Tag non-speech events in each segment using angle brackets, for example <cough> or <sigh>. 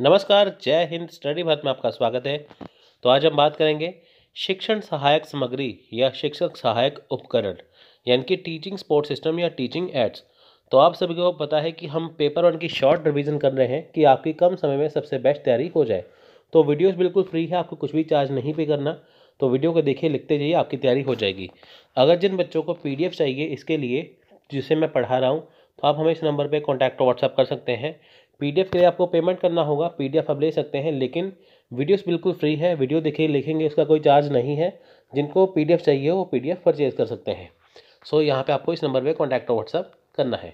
नमस्कार जय हिंद स्टडी भारत में आपका स्वागत है तो आज हम बात करेंगे शिक्षण सहायक सामग्री या शिक्षक सहायक उपकरण यानी कि टीचिंग स्पोर्ट सिस्टम या टीचिंग एड्स तो आप सभी को पता है कि हम पेपर वन की शॉर्ट रिवीजन कर रहे हैं कि आपकी कम समय में सबसे बेस्ट तैयारी हो जाए तो वीडियोस बिल्कुल फ्री है आपको कुछ भी चार्ज नहीं पे करना तो वीडियो को देखिए लिखते जाइए आपकी तैयारी हो जाएगी अगर जिन बच्चों को पी चाहिए इसके लिए जिसे मैं पढ़ा रहा हूँ तो आप हमें इस नंबर पर कॉन्टैक्ट व्हाट्सअप कर सकते हैं पीडीएफ के लिए आपको पेमेंट करना होगा पीडीएफ आप ले सकते हैं लेकिन वीडियोस बिल्कुल फ्री है वीडियो देखिए लिखेंगे उसका कोई चार्ज नहीं है जिनको पीडीएफ चाहिए वो पीडीएफ परचेज कर सकते हैं सो यहाँ पे आपको इस नंबर पे कॉन्टैक्ट और व्हाट्सअप करना है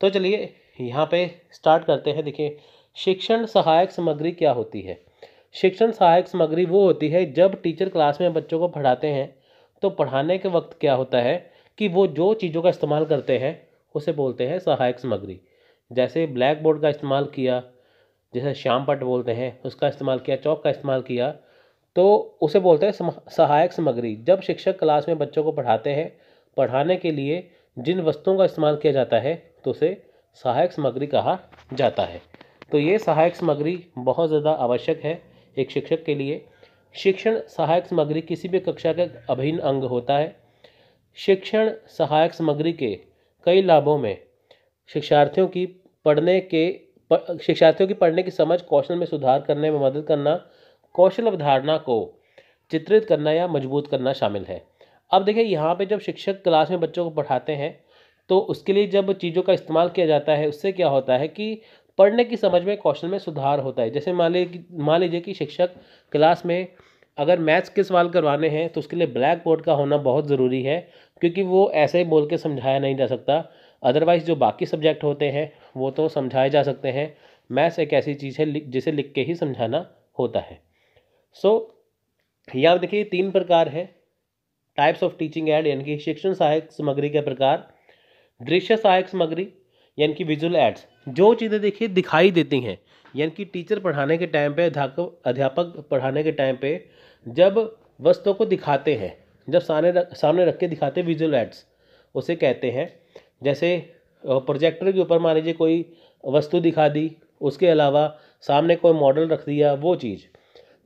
तो चलिए यहाँ पे स्टार्ट करते हैं देखिए शिक्षण सहायक सामग्री क्या होती है शिक्षण सहायक सामग्री वो होती है जब टीचर क्लास में बच्चों को पढ़ाते हैं तो पढ़ाने के वक्त क्या होता है कि वो जो चीज़ों का इस्तेमाल करते हैं उसे बोलते हैं सहायक सामग्री जैसे ब्लैक बोर्ड का इस्तेमाल किया जैसे श्याम पट बोलते हैं उसका इस्तेमाल किया चौक का इस्तेमाल किया तो उसे बोलते हैं सहायक सामग्री जब शिक्षक क्लास में बच्चों को पढ़ाते हैं पढ़ाने के लिए जिन वस्तुओं का इस्तेमाल किया जाता है तो उसे सहायक सामग्री कहा जाता है तो ये सहायक सामग्री बहुत ज़्यादा आवश्यक है एक शिक्षक के लिए शिक्षण सहायक सामग्री किसी भी कक्षा का अभिन्न अंग होता है शिक्षण सहायक सामग्री के कई लाभों में शिक्षार्थियों की पढ़ने के शिक्षार्थियों की पढ़ने की समझ कौशल में सुधार करने में मदद करना कौशल अवधारणा को चित्रित करना या मजबूत करना शामिल है अब देखिए यहाँ पे जब शिक्षक क्लास में बच्चों को पढ़ाते हैं तो उसके लिए जब चीज़ों का इस्तेमाल किया जाता है उससे क्या होता है कि पढ़ने की समझ में कौशल में सुधार होता है जैसे मान लीजिए मान लीजिए कि शिक्षक क्लास में अगर मैथ्स के सवाल करवाने हैं तो उसके लिए ब्लैक बोर्ड का होना बहुत ज़रूरी है क्योंकि वो ऐसे ही बोल के समझाया नहीं जा सकता अदरवाइज़ जो बाकी सब्जेक्ट होते हैं वो तो समझाए जा सकते हैं मैथ्स एक ऐसी चीज़ है जिसे लिख के ही समझाना होता है सो so, यहाँ देखिए तीन प्रकार है टाइप्स ऑफ टीचिंग एड यानी कि शिक्षण सहायक सामग्री के प्रकार दृश्य सहायक सामग्री यानी कि विजुअल एड्स जो चीज़ें देखिए दिखाई देती हैं यानी कि टीचर पढ़ाने के टाइम पे अध्यापक अध्यापक पढ़ाने के टाइम पे जब वस्तुओं को दिखाते हैं जब सामने रख सामने रख के दिखाते विजुअल एड्स उसे कहते हैं जैसे प्रोजेक्टर के ऊपर मान लीजिए कोई वस्तु दिखा दी उसके अलावा सामने कोई मॉडल रख दिया वो चीज़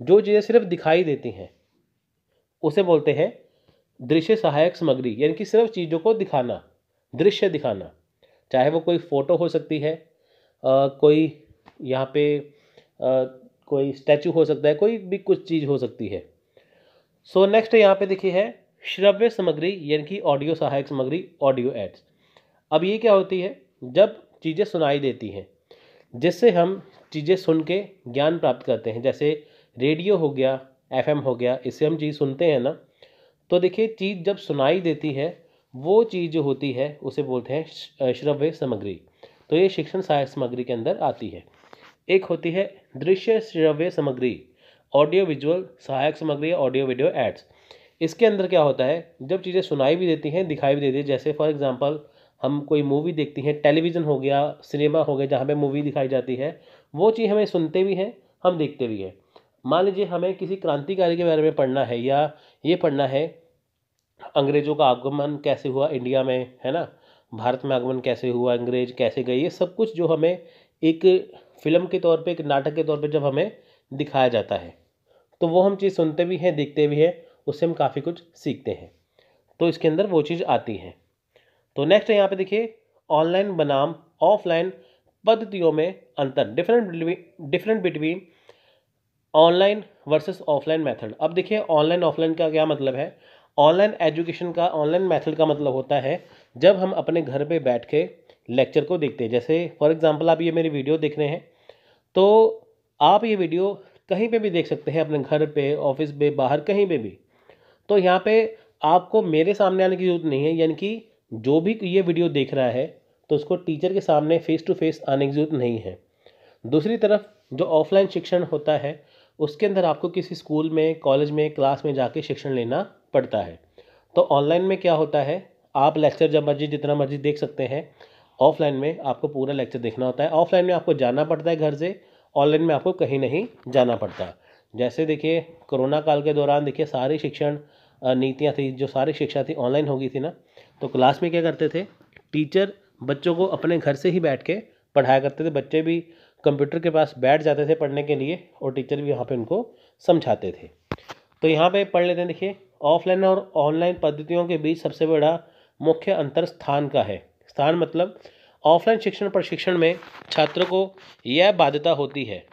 जो चीज़ें सिर्फ दिखाई देती हैं उसे बोलते हैं दृश्य सहायक सामग्री यानी कि सिर्फ चीज़ों को दिखाना दृश्य दिखाना चाहे वो कोई फ़ोटो हो सकती है आ, कोई यहाँ पे आ, कोई स्टैचू हो सकता है कोई भी कुछ चीज़ हो सकती है सो नेक्स्ट यहाँ पे देखिए है श्रव्य सामग्री यानी कि ऑडियो सहायक सामग्री ऑडियो एड्स अब ये क्या होती है जब चीज़ें सुनाई देती हैं जिससे हम चीज़ें सुन के ज्ञान प्राप्त करते हैं जैसे रेडियो हो गया एफएम हो गया इससे हम चीज़ सुनते हैं ना तो देखिए चीज़ जब सुनाई देती है वो चीज़ जो होती है उसे बोलते हैं श्रव्य सामग्री तो ये शिक्षण सहायक सामग्री के अंदर आती है एक होती है दृश्य श्रव्य सामग्री ऑडियो विजुअल सहायक सामग्री ऑडियो वीडियो एड्स इसके अंदर क्या होता है जब चीज़ें सुनाई भी देती हैं दिखाई भी देती है जैसे फॉर एग्जांपल हम कोई मूवी देखते हैं टेलीविज़न हो गया सिनेमा हो गया जहाँ पे मूवी दिखाई जाती है वो चीज़ हमें सुनते भी हैं हम देखते भी हैं मान लीजिए हमें किसी क्रांतिकारी के बारे में पढ़ना है या ये पढ़ना है अंग्रेज़ों का आगमन कैसे हुआ इंडिया में है ना भारत में आगमन कैसे हुआ अंग्रेज कैसे गए ये सब कुछ जो हमें एक फिल्म के तौर पे एक नाटक के तौर पे जब हमें दिखाया जाता है तो वो हम चीज़ सुनते भी हैं देखते भी हैं उससे हम काफ़ी कुछ सीखते हैं तो इसके अंदर वो चीज़ आती है तो नेक्स्ट है यहाँ पे देखिए ऑनलाइन बनाम ऑफलाइन पद्धतियों में अंतर different different between online versus offline method अब देखिए ऑनलाइन ऑफलाइन का क्या मतलब है ऑनलाइन एजुकेशन का ऑनलाइन मेथड का मतलब होता है जब हम अपने घर पे बैठ के लेक्चर को देखते हैं जैसे फॉर एग्जांपल आप ये मेरी वीडियो देख रहे हैं तो आप ये वीडियो कहीं पे भी देख सकते हैं अपने घर पे ऑफिस पे बाहर कहीं पे भी तो यहाँ पे आपको मेरे सामने आने की जरूरत नहीं है यानी कि जो भी ये वीडियो देख रहा है तो उसको टीचर के सामने फेस टू फेस आने की जरूरत नहीं है दूसरी तरफ जो ऑफलाइन शिक्षण होता है उसके अंदर आपको किसी स्कूल में कॉलेज में क्लास में जाके शिक्षण लेना पड़ता है तो ऑनलाइन में क्या होता है आप लेक्चर जब मर्जी जितना मर्जी देख सकते हैं ऑफलाइन में आपको पूरा लेक्चर देखना होता है ऑफलाइन में आपको जाना पड़ता है घर से ऑनलाइन में आपको कहीं नहीं जाना पड़ता जैसे देखिए कोरोना काल के दौरान देखिए सारी शिक्षण नीतियाँ थी जो सारी शिक्षा थी ऑनलाइन हो गई थी ना तो क्लास में क्या करते थे टीचर बच्चों को अपने घर से ही बैठ के पढ़ाया करते थे बच्चे भी कंप्यूटर के पास बैठ जाते थे पढ़ने के लिए और टीचर भी यहाँ पे उनको समझाते थे तो यहाँ पे पढ़ लेते हैं देखिए ऑफलाइन और ऑनलाइन पद्धतियों के बीच सबसे बड़ा मुख्य अंतर स्थान का है स्थान मतलब ऑफलाइन शिक्षण प्रशिक्षण में छात्रों को यह बाध्यता होती है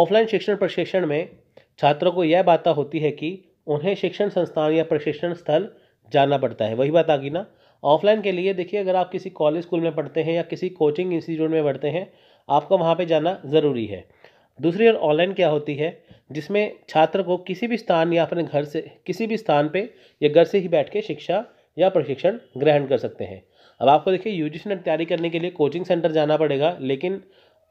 ऑफलाइन शिक्षण प्रशिक्षण में छात्रों को यह बात होती है कि उन्हें शिक्षण संस्थान या प्रशिक्षण स्थल जाना पड़ता है वही बात आ गई ना ऑफलाइन के लिए देखिए अगर आप किसी कॉलेज स्कूल में पढ़ते हैं या किसी कोचिंग इंस्टीट्यूट में पढ़ते हैं आपको वहाँ पर जाना ज़रूरी है दूसरी ओर ऑनलाइन क्या होती है जिसमें छात्र को किसी भी स्थान या अपने घर से किसी भी स्थान पे या घर से ही बैठ के शिक्षा या प्रशिक्षण ग्रहण कर सकते हैं अब आपको देखिए यू जी नेट तैयारी करने के लिए कोचिंग सेंटर जाना पड़ेगा लेकिन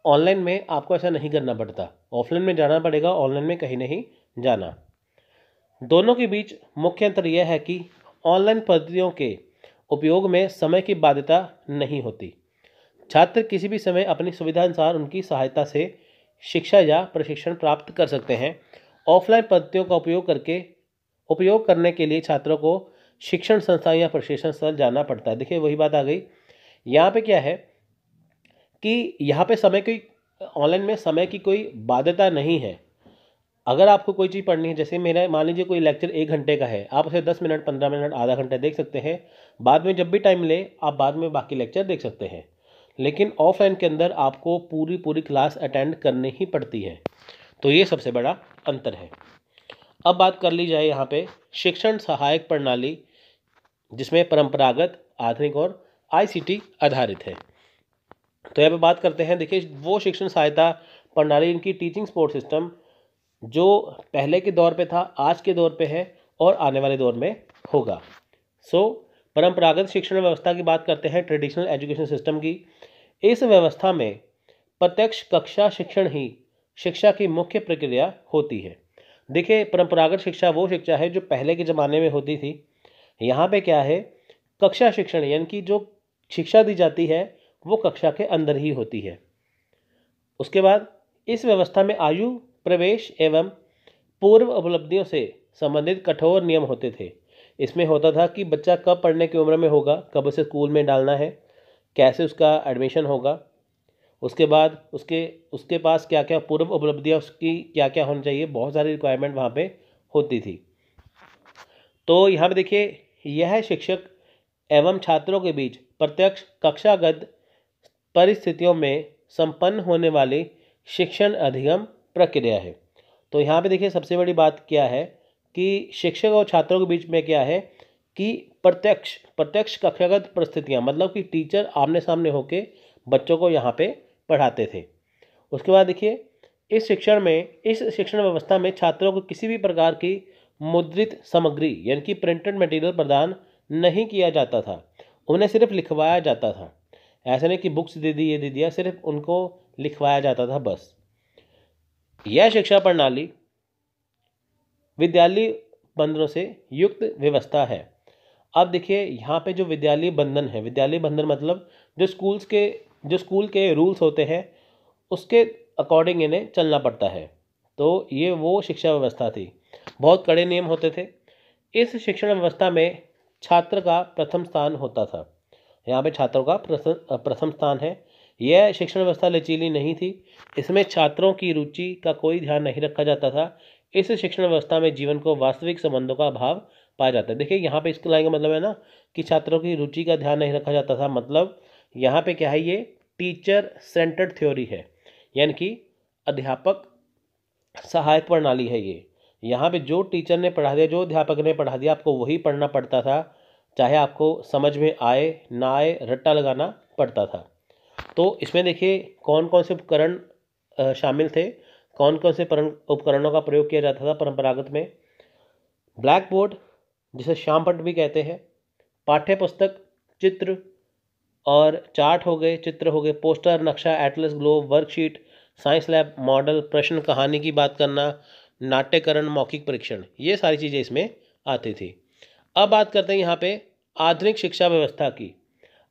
ऑनलाइन में आपको ऐसा नहीं करना पड़ता ऑफलाइन में जाना पड़ेगा ऑनलाइन में कहीं नहीं जाना दोनों के बीच मुख्य अंतर यह है कि ऑनलाइन पद्धतियों के उपयोग में समय की बाध्यता नहीं होती छात्र किसी भी समय अपनी सुविधा अनुसार उनकी सहायता से शिक्षा या प्रशिक्षण प्राप्त कर सकते हैं ऑफलाइन पद्धतियों का उपयोग करके उपयोग करने के लिए छात्रों को शिक्षण संस्थान या प्रशिक्षण स्थल जाना पड़ता है देखिए वही बात आ गई यहाँ पे क्या है कि यहाँ पे समय की ऑनलाइन में समय की कोई बाध्यता नहीं है अगर आपको कोई चीज़ पढ़नी है जैसे मेरा मान लीजिए कोई लेक्चर एक घंटे का है आप उसे दस मिनट पंद्रह मिनट आधा घंटा देख सकते हैं बाद में जब भी टाइम ले आप बाद में बाकी लेक्चर देख सकते हैं लेकिन ऑफलाइन के अंदर आपको पूरी पूरी क्लास अटेंड करनी ही पड़ती है तो ये सबसे बड़ा अंतर है अब बात कर ली जाए यहाँ पे शिक्षण सहायक प्रणाली जिसमें परंपरागत आधुनिक और आईसीटी आधारित है तो यहाँ पे बात करते हैं देखिए वो शिक्षण सहायता प्रणाली इनकी टीचिंग सपोर्ट सिस्टम जो पहले के दौर पे था आज के दौर पे है और आने वाले दौर में होगा सो so, परंपरागत शिक्षण व्यवस्था की बात करते हैं ट्रेडिशनल एजुकेशन सिस्टम की इस व्यवस्था में प्रत्यक्ष कक्षा शिक्षण ही शिक्षा की मुख्य प्रक्रिया होती है देखिए परंपरागत शिक्षा वो शिक्षा है जो पहले के ज़माने में होती थी यहाँ पे क्या है कक्षा शिक्षण यानी कि जो शिक्षा दी जाती है वो कक्षा के अंदर ही होती है उसके बाद इस व्यवस्था में आयु प्रवेश एवं पूर्व उपलब्धियों से संबंधित कठोर नियम होते थे इसमें होता था कि बच्चा कब पढ़ने की उम्र में होगा कब उसे स्कूल में डालना है कैसे उसका एडमिशन होगा उसके बाद उसके उसके पास क्या क्या पूर्व उपलब्धियाँ उसकी क्या क्या होनी चाहिए बहुत सारी रिक्वायरमेंट वहाँ पे होती थी तो यहाँ पर देखिए यह शिक्षक एवं छात्रों के बीच प्रत्यक्ष कक्षागत परिस्थितियों में संपन्न होने वाली शिक्षण अधिगम प्रक्रिया है तो यहाँ पे देखिए सबसे बड़ी बात क्या है कि शिक्षक और छात्रों के बीच में क्या है कि प्रत्यक्ष प्रत्यक्ष कक्षागत परिस्थितियाँ मतलब कि टीचर आमने सामने होकर बच्चों को यहाँ पर पढ़ाते थे उसके बाद देखिए इस शिक्षण में इस शिक्षण व्यवस्था में छात्रों को किसी भी प्रकार की मुद्रित सामग्री यानी कि प्रिंटेड मटेरियल प्रदान नहीं किया जाता था उन्हें सिर्फ लिखवाया जाता था ऐसा नहीं कि बुक्स दे दी ये दे दिया सिर्फ उनको लिखवाया जाता था बस यह शिक्षा प्रणाली विद्यालय बंधनों से युक्त व्यवस्था है अब देखिए यहाँ पे जो विद्यालय बंधन है विद्यालय बंधन मतलब जो स्कूल्स के जो स्कूल के रूल्स होते हैं उसके अकॉर्डिंग इन्हें चलना पड़ता है तो ये वो शिक्षा व्यवस्था थी बहुत कड़े नियम होते थे इस शिक्षण व्यवस्था में छात्र का प्रथम स्थान होता था यहाँ पे छात्रों का प्रथम स्थान है यह शिक्षण व्यवस्था लचीली नहीं थी इसमें छात्रों की रुचि का कोई ध्यान नहीं रखा जाता था इस शिक्षण व्यवस्था में जीवन को वास्तविक संबंधों का अभाव पाया जाता है देखिए यहाँ पे इसके लाइन का मतलब है ना कि छात्रों की रुचि का ध्यान नहीं रखा जाता था मतलब यहाँ पे क्या है ये टीचर सेंटर्ड थ्योरी है यानी कि अध्यापक सहायक प्रणाली है ये यहाँ पे जो टीचर ने पढ़ा दिया जो अध्यापक ने पढ़ा दिया आपको वही पढ़ना पड़ता था चाहे आपको समझ में आए ना आए रट्टा लगाना पड़ता था तो इसमें देखिए कौन कौन से उपकरण शामिल थे कौन कौन से उपकरणों का प्रयोग किया जाता था परंपरागत में ब्लैक बोर्ड जिसे श्याम पट भी कहते हैं पाठ्य पुस्तक चित्र और चार्ट हो गए चित्र हो गए पोस्टर नक्शा atlas globe worksheet science lab model प्रश्न कहानी की बात करना नाट्यकरण मौखिक परीक्षण ये सारी चीज़ें इसमें आती थी अब बात करते हैं यहाँ पे आधुनिक शिक्षा व्यवस्था की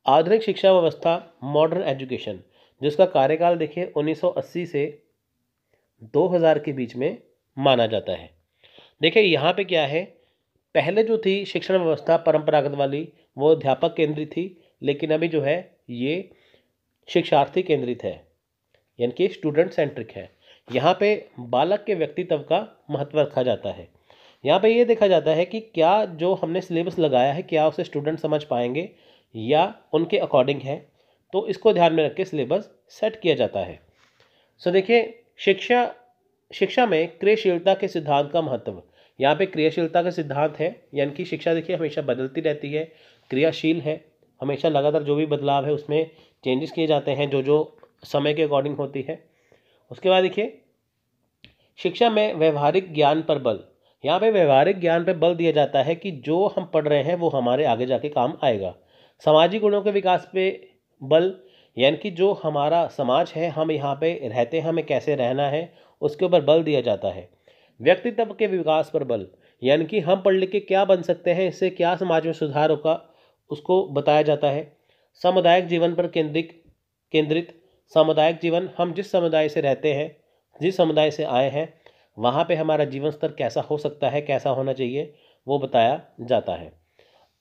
आधुनिक शिक्षा व्यवस्था मॉडर्न एजुकेशन जिसका कार्यकाल देखिए 1980 से 2000 के बीच में माना जाता है देखिए यहाँ पे क्या है पहले जो थी शिक्षण व्यवस्था परंपरागत वाली वो अध्यापक केंद्रित थी लेकिन अभी जो है ये शिक्षार्थी केंद्रित है यानी कि स्टूडेंट सेंट्रिक है यहाँ पे बालक के व्यक्तित्व का महत्व रखा जाता है यहाँ पे ये देखा जाता है कि क्या जो हमने सिलेबस लगाया है क्या उसे स्टूडेंट समझ पाएंगे या उनके अकॉर्डिंग है तो इसको ध्यान में रख के सिलेबस सेट किया जाता है सो देखिए शिक्षा शिक्षा में क्रियाशीलता के सिद्धांत का महत्व यहाँ पे क्रियाशीलता का सिद्धांत है यानी कि शिक्षा देखिए हमेशा बदलती रहती है क्रियाशील है हमेशा लगातार जो भी बदलाव है उसमें चेंजेस किए जाते हैं जो जो समय के अकॉर्डिंग होती है उसके बाद देखिए शिक्षा में व्यवहारिक ज्ञान पर बल यहाँ पे व्यवहारिक ज्ञान पे बल दिया जाता है कि जो हम पढ़ रहे हैं वो हमारे आगे जाके काम आएगा सामाजिक गुणों के विकास पे बल यानी कि जो हमारा समाज है हम यहाँ पे रहते हैं हमें कैसे रहना है उसके ऊपर बल दिया जाता है व्यक्तित्व के विकास पर बल यानी कि हम पढ़ लिख के क्या बन सकते हैं इससे क्या समाज में सुधार होगा उसको बताया जाता है सामुदायिक जीवन पर केंद्रित केंद्रित सामुदायिक जीवन हम जिस समुदाय से रहते हैं जिस समुदाय से आए हैं वहाँ पे हमारा जीवन स्तर कैसा हो सकता है कैसा होना चाहिए वो बताया जाता है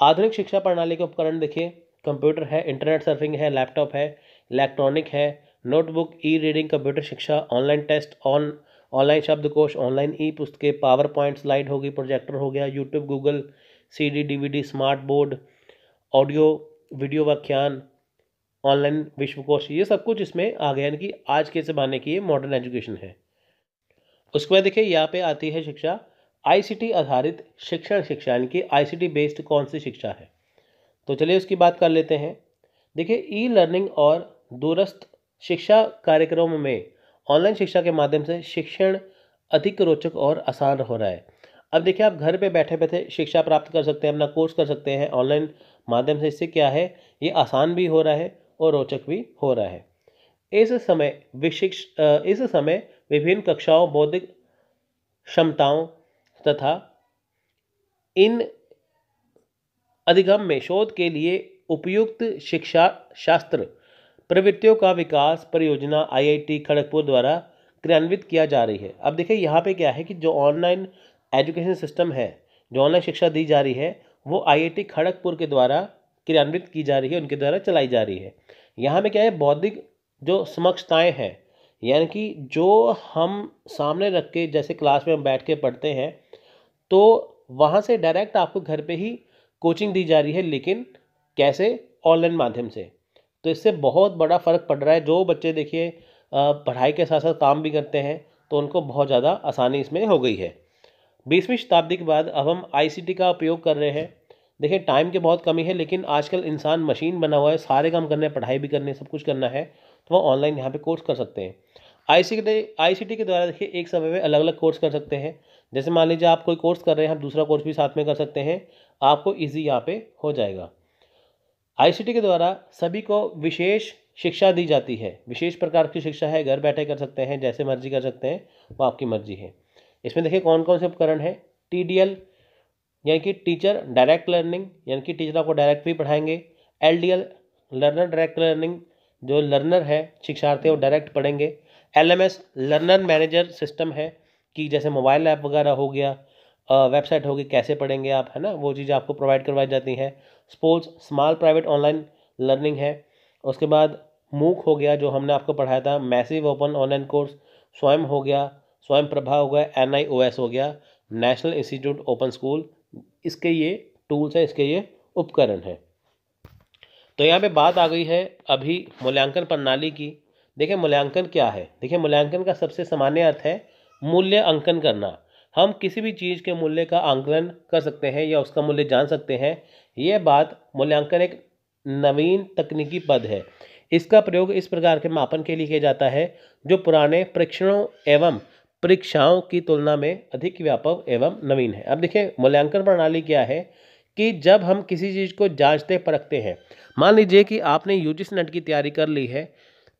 आधुनिक शिक्षा प्रणाली के उपकरण देखिए कंप्यूटर है इंटरनेट सर्फिंग है लैपटॉप है इलेक्ट्रॉनिक है नोटबुक ई रीडिंग कंप्यूटर शिक्षा ऑनलाइन टेस्ट ऑन ऑनलाइन शब्दकोश ऑनलाइन ई पुस्तकें पावर पॉइंट स्लाइड होगी प्रोजेक्टर हो गया YouTube Google C D D V D smart board audio video व्याख्यान ऑनलाइन विश्वकोश ये सब कुछ इसमें आ गया यानी कि आज के ज़माने की ये मॉडर्न एजुकेशन है उसके बाद देखिए यहाँ पे आती है शिक्षा आईसीटी आधारित शिक्षण शिक्षा यानी कि आईसीटी बेस्ड कौन सी शिक्षा है तो चलिए उसकी बात कर लेते हैं देखिए ई लर्निंग और दूरस्थ शिक्षा कार्यक्रम में ऑनलाइन शिक्षा के माध्यम से शिक्षण अधिक रोचक और आसान हो रहा है अब देखिए आप घर पे बैठे बैठे शिक्षा प्राप्त कर सकते हैं अपना कोर्स कर सकते हैं ऑनलाइन माध्यम से इससे क्या है ये आसान भी हो रहा है और रोचक भी हो रहा है इस समय विशिक्ष इस समय विभिन्न कक्षाओं बौद्धिक क्षमताओं तथा इन अधिगम में शोध के लिए उपयुक्त शिक्षा शास्त्र प्रवृत्तियों का विकास परियोजना आईआईटी खड़गपुर द्वारा क्रियान्वित किया जा रही है अब देखिए यहाँ पे क्या है कि जो ऑनलाइन एजुकेशन सिस्टम है जो ऑनलाइन शिक्षा दी जा रही है वो आईआईटी खड़गपुर के द्वारा क्रियान्वित की जा रही है उनके द्वारा चलाई जा रही है यहाँ में क्या है बौद्धिक जो समक्षताएँ हैं यानी कि जो हम सामने रख के जैसे क्लास में हम बैठ के पढ़ते हैं तो वहाँ से डायरेक्ट आपको घर पे ही कोचिंग दी जा रही है लेकिन कैसे ऑनलाइन माध्यम से तो इससे बहुत बड़ा फ़र्क पड़ रहा है जो बच्चे देखिए पढ़ाई के साथ साथ काम भी करते हैं तो उनको बहुत ज़्यादा आसानी इसमें हो गई है बीसवीं शताब्दी के बाद अब हम आईसीटी का उपयोग कर रहे हैं देखिए टाइम की बहुत कमी है लेकिन आजकल इंसान मशीन बना हुआ है सारे काम करने पढ़ाई भी करनी सब कुछ करना है तो वो ऑनलाइन यहाँ पे कोर्स कर सकते हैं आई सी आई के द्वारा देखिए एक समय में अलग अलग कोर्स कर सकते हैं जैसे मान लीजिए आप कोई कोर्स कर रहे हैं आप दूसरा कोर्स भी साथ में कर सकते हैं आपको ईजी यहाँ पर हो जाएगा आई के द्वारा सभी को विशेष शिक्षा दी जाती है विशेष प्रकार की शिक्षा है घर बैठे कर सकते हैं जैसे मर्जी कर सकते हैं वो आपकी मर्जी है इसमें देखिए कौन कौन से उपकरण हैं टी यानी कि टीचर डायरेक्ट लर्निंग यानी कि टीचर आपको डायरेक्ट भी पढ़ाएंगे एल लर्नर डायरेक्ट लर्निंग जो लर्नर है शिक्षार्थी वो डायरेक्ट पढ़ेंगे एल लर्नर मैनेजर सिस्टम है कि जैसे मोबाइल ऐप वगैरह हो गया वेबसाइट होगी कैसे पढ़ेंगे आप है ना वो चीज़ आपको प्रोवाइड करवाई जाती है sports small private online learning है उसके बाद मूक हो गया जो हमने आपको पढ़ाया था मैसिव ओपन ऑनलाइन कोर्स स्वयं हो गया स्वयं प्रभा हो गया एन आई ओ एस हो गया नेशनल इंस्टीट्यूट ओपन स्कूल इसके ये टूल्स हैं इसके ये उपकरण हैं तो यहाँ पे बात आ गई है अभी मूल्यांकन प्रणाली की देखिए मूल्यांकन क्या है देखिए मूल्यांकन का सबसे सामान्य अर्थ है मूल्य अंकन करना हम किसी भी चीज़ के मूल्य का आंकलन कर सकते हैं या उसका मूल्य जान सकते हैं यह बात मूल्यांकन एक नवीन तकनीकी पद है इसका प्रयोग इस प्रकार के मापन के लिए किया जाता है जो पुराने परीक्षणों एवं परीक्षाओं की तुलना में अधिक व्यापक एवं नवीन है अब देखिए मूल्यांकन प्रणाली क्या है कि जब हम किसी चीज़ को जांचते परखते हैं मान लीजिए कि आपने यू जी नेट की तैयारी कर ली है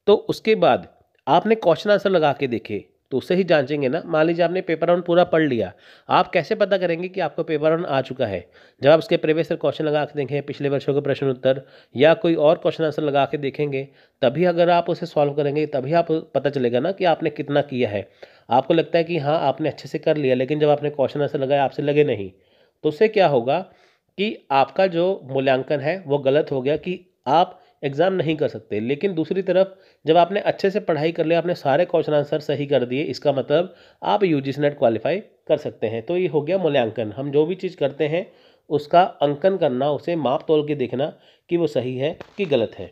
तो उसके बाद आपने क्वेश्चन आंसर लगा के देखे तो उसे ही जांचेंगे ना मान लीजिए आपने पेपर वन पूरा पढ़ लिया आप कैसे पता करेंगे कि आपको पेपर वन आ चुका है जब आप उसके प्रीवियस ईयर क्वेश्चन लगा के देखें पिछले वर्षों के प्रश्न उत्तर या कोई और क्वेश्चन आंसर लगा के देखेंगे तभी अगर आप उसे सॉल्व करेंगे तभी आप पता चलेगा ना कि आपने कितना किया है आपको लगता है कि हाँ आपने अच्छे से कर लिया लेकिन जब आपने क्वेश्चन आंसर लगाया आपसे लगे नहीं तो उससे क्या होगा कि आपका जो मूल्यांकन है वो गलत हो गया कि आप एग्ज़ाम नहीं कर सकते लेकिन दूसरी तरफ जब आपने अच्छे से पढ़ाई कर लिया आपने सारे क्वेश्चन आंसर सही कर दिए इसका मतलब आप यू जी नेट क्वालिफाई कर सकते हैं तो ये हो गया मूल्यांकन हम जो भी चीज़ करते हैं उसका अंकन करना उसे माप तोल के देखना कि वो सही है कि गलत है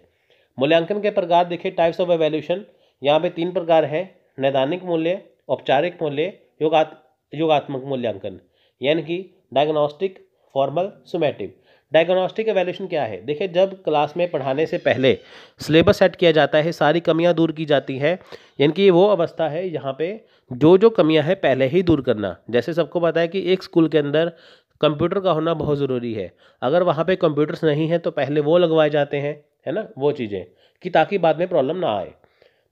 मूल्यांकन के प्रकार देखिए टाइप्स ऑफ एवेल्यूशन यहाँ पे तीन प्रकार है नैदानिक मूल्य औपचारिक मूल्य योगात योगात्मक मूल्यांकन यानी कि diagnostic formal summative diagnostic evaluation क्या है देखिए जब क्लास में पढ़ाने से पहले सिलेबस सेट किया जाता है सारी कमियां दूर की जाती हैं यानी कि वो अवस्था है यहाँ पे जो जो कमियां हैं पहले ही दूर करना जैसे सबको पता है कि एक स्कूल के अंदर कंप्यूटर का होना बहुत ज़रूरी है अगर वहाँ पर कंप्यूटर्स नहीं हैं तो पहले वो लगवाए जाते हैं है ना वो चीज़ें कि ताकि बाद में प्रॉब्लम ना आए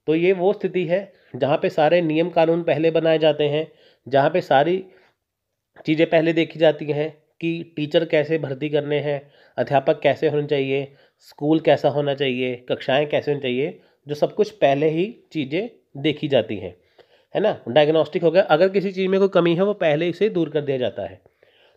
तो ये वो स्थिति है जहाँ पर सारे नियम कानून पहले बनाए जाते हैं जहाँ पर सारी चीज़ें पहले देखी जाती हैं कि टीचर कैसे भर्ती करने हैं अध्यापक कैसे होने चाहिए स्कूल कैसा होना चाहिए कक्षाएं कैसे होनी चाहिए जो सब कुछ पहले ही चीज़ें देखी जाती हैं है ना डायग्नोस्टिक हो गया अगर किसी चीज़ में कोई कमी है वो पहले ही से दूर कर दिया जाता है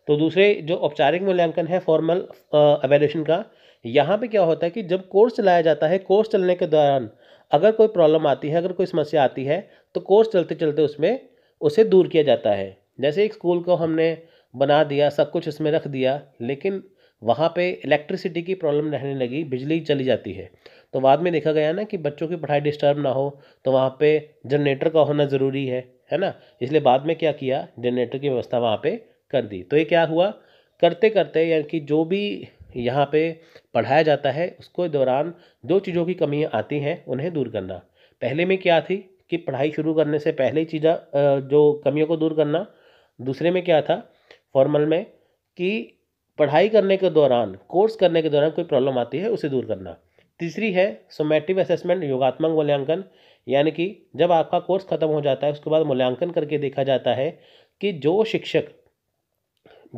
तो दूसरे जो औपचारिक मूल्यांकन है फॉर्मल एवेल्यूशन का यहाँ पे क्या होता है कि जब कोर्स चलाया जाता है कोर्स चलने के दौरान अगर कोई प्रॉब्लम आती है अगर कोई समस्या आती है तो कोर्स चलते चलते उसमें उसे दूर किया जाता है जैसे एक स्कूल को हमने बना दिया सब कुछ उसमें रख दिया लेकिन वहाँ पे इलेक्ट्रिसिटी की प्रॉब्लम रहने लगी बिजली चली जाती है तो बाद में देखा गया ना कि बच्चों की पढ़ाई डिस्टर्ब ना हो तो वहाँ पे जनरेटर का होना ज़रूरी है है ना इसलिए बाद में क्या किया जनरेटर की व्यवस्था वहाँ पे कर दी तो ये क्या हुआ करते करते यानी कि जो भी यहाँ पे पढ़ाया जाता है उसको दौरान जो चीज़ों की कमियाँ आती हैं उन्हें दूर करना पहले में क्या थी कि पढ़ाई शुरू करने से पहले चीज़ा जो कमियों को दूर करना दूसरे में क्या था फॉर्मल में कि पढ़ाई करने के दौरान कोर्स करने के दौरान कोई प्रॉब्लम आती है उसे दूर करना तीसरी है सोमेटिव असेसमेंट योगात्मक मूल्यांकन यानी कि जब आपका कोर्स खत्म हो जाता है उसके बाद मूल्यांकन करके देखा जाता है कि जो शिक्षक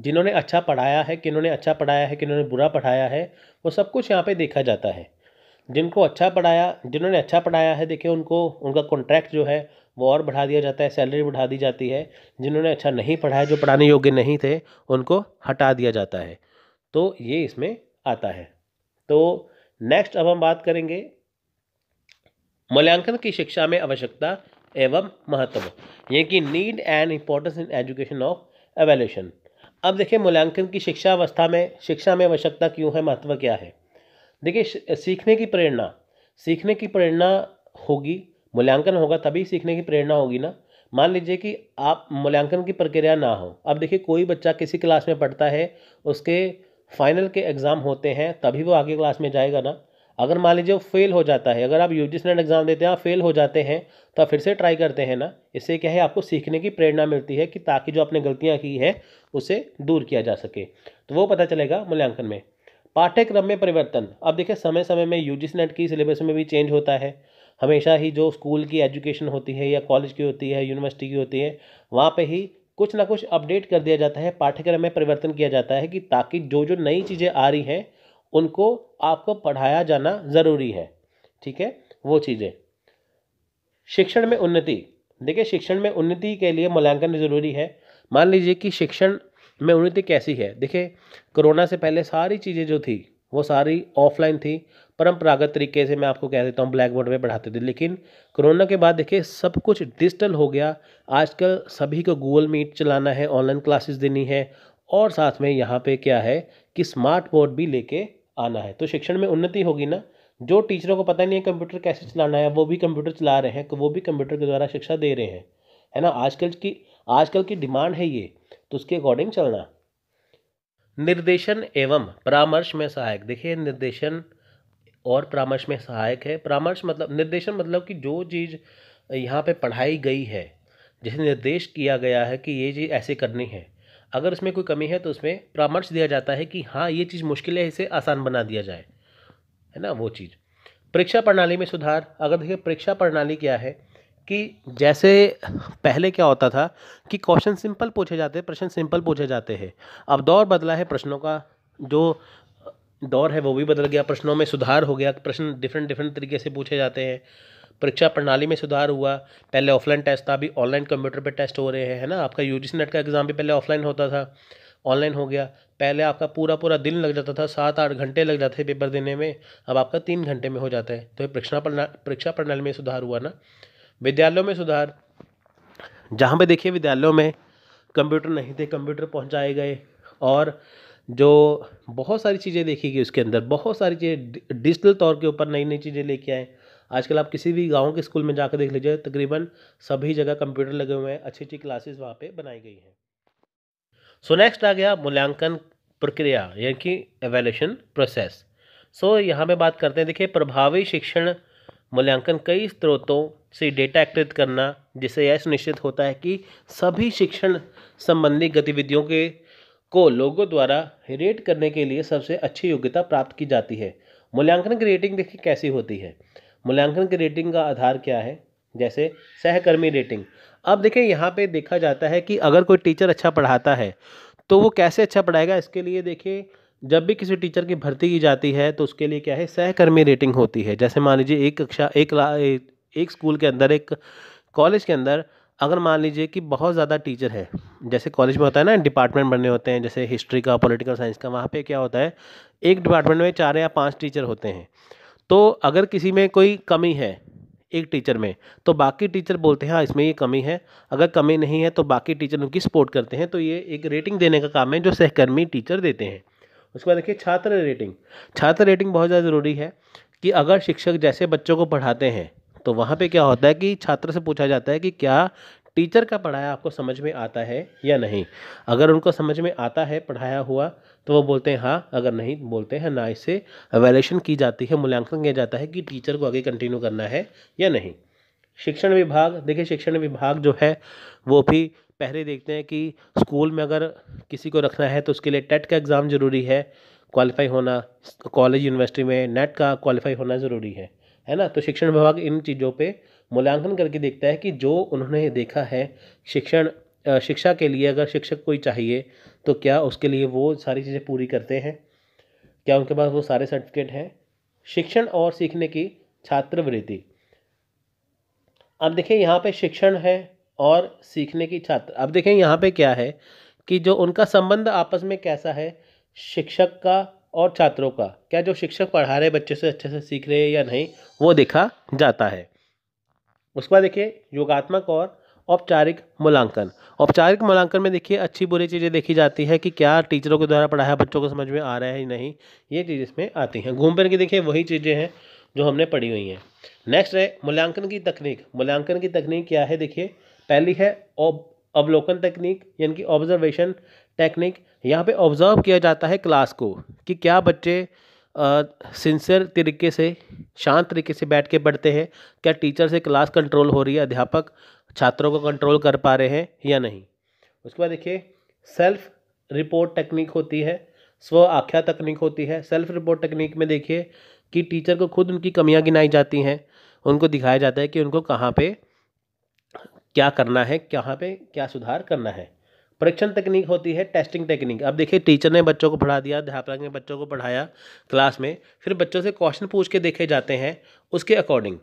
जिन्होंने अच्छा पढ़ाया है किन्होंने अच्छा पढ़ाया है किन्होंने बुरा पढ़ाया है वो सब कुछ यहाँ पे देखा जाता है जिनको अच्छा पढ़ाया जिन्होंने अच्छा पढ़ाया है देखिए उनको उनका कॉन्ट्रैक्ट जो है वो और बढ़ा दिया जाता है सैलरी बढ़ा दी जाती है जिन्होंने अच्छा नहीं पढ़ाया जो पढ़ाने योग्य नहीं थे उनको हटा दिया जाता है तो ये इसमें आता है तो नेक्स्ट अब हम बात करेंगे मूल्यांकन की शिक्षा में आवश्यकता एवं महत्व ये कि need and importance in education of evaluation अब देखिए मूल्यांकन की शिक्षा अवस्था में शिक्षा में आवश्यकता क्यों है महत्व क्या है देखिए सीखने की प्रेरणा सीखने की प्रेरणा होगी मूल्यांकन होगा तभी सीखने की प्रेरणा होगी ना मान लीजिए कि आप मूल्यांकन की प्रक्रिया ना हो अब देखिए कोई बच्चा किसी क्लास में पढ़ता है उसके फाइनल के एग्ज़ाम होते हैं तभी वो आगे क्लास में जाएगा ना अगर मान लीजिए वो फेल हो जाता है अगर आप यू जी स्टैंड एग्ज़ाम देते हैं आप फेल हो जाते हैं तो आप फिर से ट्राई करते हैं ना इससे क्या है आपको सीखने की प्रेरणा मिलती है कि ताकि जो आपने गलतियाँ की है उसे दूर किया जा सके तो वो पता चलेगा मूल्यांकन में पाठ्यक्रम में परिवर्तन अब देखिए समय समय में यू जी नेट की सिलेबस में भी चेंज होता है हमेशा ही जो स्कूल की एजुकेशन होती है या कॉलेज की होती है यूनिवर्सिटी की होती है वहाँ पे ही कुछ ना कुछ अपडेट कर दिया जाता है पाठ्यक्रम में परिवर्तन किया जाता है कि ताकि जो जो नई चीज़ें आ रही हैं उनको आपको पढ़ाया जाना ज़रूरी है ठीक है वो चीज़ें शिक्षण में उन्नति देखिए शिक्षण में उन्नति के लिए मूल्यांकन ज़रूरी है मान लीजिए कि शिक्षण में उन्नति कैसी है देखिए कोरोना से पहले सारी चीज़ें जो थी वो सारी ऑफलाइन थी परंपरागत तरीके से मैं आपको कह देता हूँ ब्लैक बोर्ड में पढ़ाते थे लेकिन कोरोना के बाद देखिए सब कुछ डिजिटल हो गया आजकल सभी को गूगल मीट चलाना है ऑनलाइन क्लासेस देनी है और साथ में यहाँ पे क्या है कि स्मार्ट बोर्ड भी लेके आना है तो शिक्षण में उन्नति होगी ना जो टीचरों को पता नहीं है कंप्यूटर कैसे चलाना है वो भी कंप्यूटर चला रहे हैं वो भी कंप्यूटर के द्वारा शिक्षा दे रहे हैं है ना आजकल की आजकल की डिमांड है ये तो उसके अकॉर्डिंग चलना निर्देशन एवं परामर्श में सहायक देखिए निर्देशन और परामर्श में सहायक है परामर्श मतलब निर्देशन मतलब कि जो चीज़ यहाँ पे पढ़ाई गई है जैसे निर्देश किया गया है कि ये चीज़ ऐसे करनी है अगर उसमें कोई कमी है तो उसमें परामर्श दिया जाता है कि हाँ ये चीज़ मुश्किल है इसे आसान बना दिया जाए है ना वो चीज़ परीक्षा प्रणाली में सुधार अगर देखिए परीक्षा प्रणाली क्या है कि जैसे पहले क्या होता था कि क्वेश्चन सिंपल पूछे जाते प्रश्न सिंपल पूछे जाते हैं अब दौर बदला है प्रश्नों का जो दौर है वो भी बदल गया प्रश्नों में सुधार हो गया प्रश्न डिफरेंट डिफरेंट तरीके से पूछे जाते हैं परीक्षा प्रणाली में सुधार हुआ पहले ऑफलाइन टेस्ट था अभी ऑनलाइन कंप्यूटर पर टेस्ट हो रहे हैं है ना आपका यू नेट का एग्ज़ाम भी पहले ऑफलाइन होता था ऑनलाइन हो गया पहले आपका पूरा पूरा दिन लग जाता था सात आठ घंटे लग जाते पेपर देने में अब आपका तीन घंटे में हो जाता है तो ये परीक्षा प्रणाली परीक्षा प्रणाली में सुधार हुआ ना विद्यालयों में सुधार जहाँ पे देखिए विद्यालयों में कंप्यूटर नहीं थे कंप्यूटर पहुँचाए गए और जो बहुत सारी चीज़ें देखी गई उसके अंदर बहुत सारी चीज़ें डिजिटल तौर के ऊपर नई नई चीज़ें लेके आए आजकल आप किसी भी गांव के स्कूल में जाकर देख लीजिए तकरीबन सभी जगह कंप्यूटर लगे हुए हैं अच्छी अच्छी क्लासेस वहाँ पे बनाई गई हैं सो नेक्स्ट आ गया मूल्यांकन प्रक्रिया यानी कि एवेलेशन प्रोसेस सो यहाँ पे बात करते हैं देखिए प्रभावी शिक्षण मूल्यांकन कई स्रोतों से डेटा एकत्रित करना जिससे यह सुनिश्चित होता है कि सभी शिक्षण संबंधी गतिविधियों के को लोगों द्वारा रेट करने के लिए सबसे अच्छी योग्यता प्राप्त की जाती है मूल्यांकन की रेटिंग देखिए कैसी होती है मूल्यांकन की रेटिंग का आधार क्या है जैसे सहकर्मी रेटिंग अब देखिए यहाँ पे देखा जाता है कि अगर कोई टीचर अच्छा पढ़ाता है तो वो कैसे अच्छा पढ़ाएगा इसके लिए देखिए जब भी किसी टीचर की भर्ती की जाती है तो उसके लिए क्या है सहकर्मी रेटिंग होती है जैसे मान लीजिए एक कक्षा एक एक स्कूल के अंदर एक कॉलेज के अंदर अगर मान लीजिए कि बहुत ज़्यादा टीचर है जैसे कॉलेज में होता है ना डिपार्टमेंट बने होते हैं जैसे हिस्ट्री का पॉलिटिकल साइंस का वहाँ पे क्या होता है एक डिपार्टमेंट में चार या पांच टीचर होते हैं तो अगर किसी में कोई कमी है एक टीचर में तो बाकी टीचर बोलते हैं हाँ इसमें ये कमी है अगर कमी नहीं है तो बाकी टीचर उनकी सपोर्ट करते हैं तो ये एक रेटिंग देने का काम है जो सहकर्मी टीचर देते हैं उसके बाद देखिए छात्र रेटिंग छात्र रेटिंग बहुत ज़्यादा ज़रूरी है कि अगर शिक्षक जैसे बच्चों को पढ़ाते हैं तो वहाँ पे क्या होता है कि छात्र से पूछा जाता है कि क्या टीचर का पढ़ाया आपको समझ में आता है या नहीं अगर उनको समझ में आता है पढ़ाया हुआ तो वो बोलते हैं हाँ अगर नहीं बोलते हैं ना इसे अवेलेशन की जाती है मूल्यांकन किया जाता है कि टीचर को आगे कंटिन्यू करना है या नहीं शिक्षण विभाग देखिए शिक्षण विभाग जो है वो भी पहले देखते हैं कि स्कूल में अगर किसी को रखना है तो उसके लिए टेट का एग्ज़ाम ज़रूरी है क्वालिफाई होना कॉलेज यूनिवर्सिटी में नेट का क्वालिफाई होना ज़रूरी है है ना तो शिक्षण विभाग इन चीज़ों पे मूल्यांकन करके देखता है कि जो उन्होंने देखा है शिक्षण शिक्षा के लिए अगर शिक्षक कोई चाहिए तो क्या उसके लिए वो सारी चीज़ें पूरी करते हैं क्या उनके पास वो सारे सर्टिफिकेट हैं शिक्षण और सीखने की छात्रवृत्ति अब देखिए यहाँ पे शिक्षण है और सीखने की छात्र अब देखें यहाँ पे क्या है कि जो उनका संबंध आपस में कैसा है शिक्षक का और छात्रों का क्या जो शिक्षक पढ़ा रहे बच्चे से अच्छे से सीख रहे हैं या नहीं वो देखा जाता है उसके बाद देखिए योगात्मक और औपचारिक मूल्यांकन औपचारिक मूल्यांकन में देखिए अच्छी बुरी चीज़ें देखी जाती है कि क्या टीचरों के द्वारा पढ़ाया बच्चों को समझ में आ रहा है या नहीं ये चीज़ इसमें आती हैं घूम फिर के देखिए वही चीज़ें हैं जो हमने पढ़ी हुई हैं नेक्स्ट है मूल्यांकन की तकनीक मूल्यांकन की तकनीक क्या है देखिए पहली है अवलोकन तकनीक यानी कि ऑब्जर्वेशन टेक्निक यहाँ पे ऑब्जर्व किया जाता है क्लास को कि क्या बच्चे सिंसियर तरीके से शांत तरीके से बैठ के पढ़ते हैं क्या टीचर से क्लास कंट्रोल हो रही है अध्यापक छात्रों को कंट्रोल कर पा रहे हैं या नहीं उसके बाद देखिए सेल्फ रिपोर्ट टेक्निक होती है स्व आख्या तकनीक होती है सेल्फ रिपोर्ट टेक्निक में देखिए कि टीचर को खुद उनकी कमियां गिनाई जाती हैं उनको दिखाया जाता है कि उनको कहाँ पे क्या करना है कहाँ पे क्या सुधार करना है परीक्षण तकनीक होती है टेस्टिंग टेक्निक अब देखिए टीचर ने बच्चों को पढ़ा दिया अध्यापक ने बच्चों को पढ़ाया क्लास में फिर बच्चों से क्वेश्चन पूछ के देखे जाते हैं उसके अकॉर्डिंग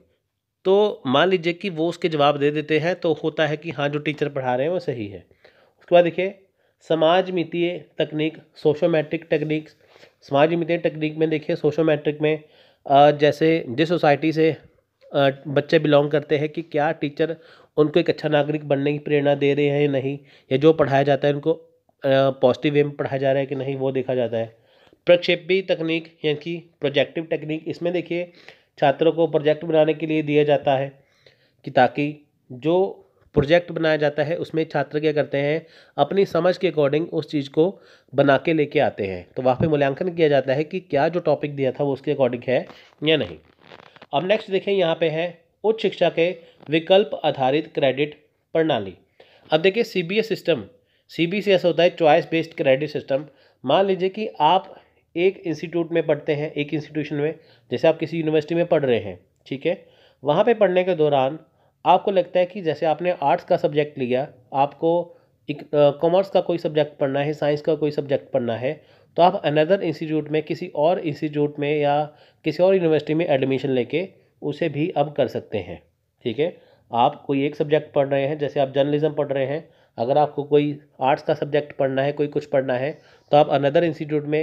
तो मान लीजिए कि वो उसके जवाब दे देते हैं तो होता है कि हाँ जो टीचर पढ़ा रहे हैं वो सही है उसके बाद देखिए समाज मितीय तकनीक सोशोमेट्रिक टेक्निक समाज मितीय टेक्निक में देखिए सोशोमेट्रिक में जैसे जिस सोसाइटी से बच्चे बिलोंग करते हैं कि क्या टीचर उनको एक अच्छा नागरिक बनने की प्रेरणा दे रहे हैं या नहीं या जो पढ़ाया जाता है उनको पॉजिटिव वे में पढ़ाया जा रहा है कि नहीं वो देखा जाता है प्रक्षेपी तकनीक यानी कि प्रोजेक्टिव टेक्निक इसमें देखिए छात्रों को प्रोजेक्ट बनाने के लिए दिया जाता है कि ताकि जो प्रोजेक्ट बनाया जाता है उसमें छात्र क्या करते हैं अपनी समझ के अकॉर्डिंग उस चीज़ को बना के लेके आते हैं तो वहाँ पे मूल्यांकन किया जाता है कि क्या जो टॉपिक दिया था वो उसके अकॉर्डिंग है या नहीं अब नेक्स्ट देखें यहाँ पे है उच्च शिक्षा के विकल्प आधारित क्रेडिट प्रणाली अब देखिए C B S system C B C S होता है चॉइस बेस्ड क्रेडिट सिस्टम मान लीजिए कि आप एक इंस्टीट्यूट में पढ़ते हैं एक इंस्टीट्यूशन में जैसे आप किसी यूनिवर्सिटी में पढ़ रहे हैं ठीक है वहाँ पे पढ़ने के दौरान आपको लगता है कि जैसे आपने आर्ट्स का सब्जेक्ट लिया आपको कॉमर्स का कोई सब्जेक्ट पढ़ना है साइंस का कोई सब्जेक्ट पढ़ना है तो आप अनदर इंस्टीट्यूट में किसी और इंस्टीट्यूट में या किसी और यूनिवर्सिटी में एडमिशन लेके उसे भी अब कर सकते हैं ठीक है आप कोई एक सब्जेक्ट पढ़ रहे हैं जैसे आप जर्नलिज्म पढ़ रहे हैं अगर आपको कोई आर्ट्स का सब्जेक्ट पढ़ना है कोई कुछ पढ़ना है तो आप अनदर इंस्टीट्यूट में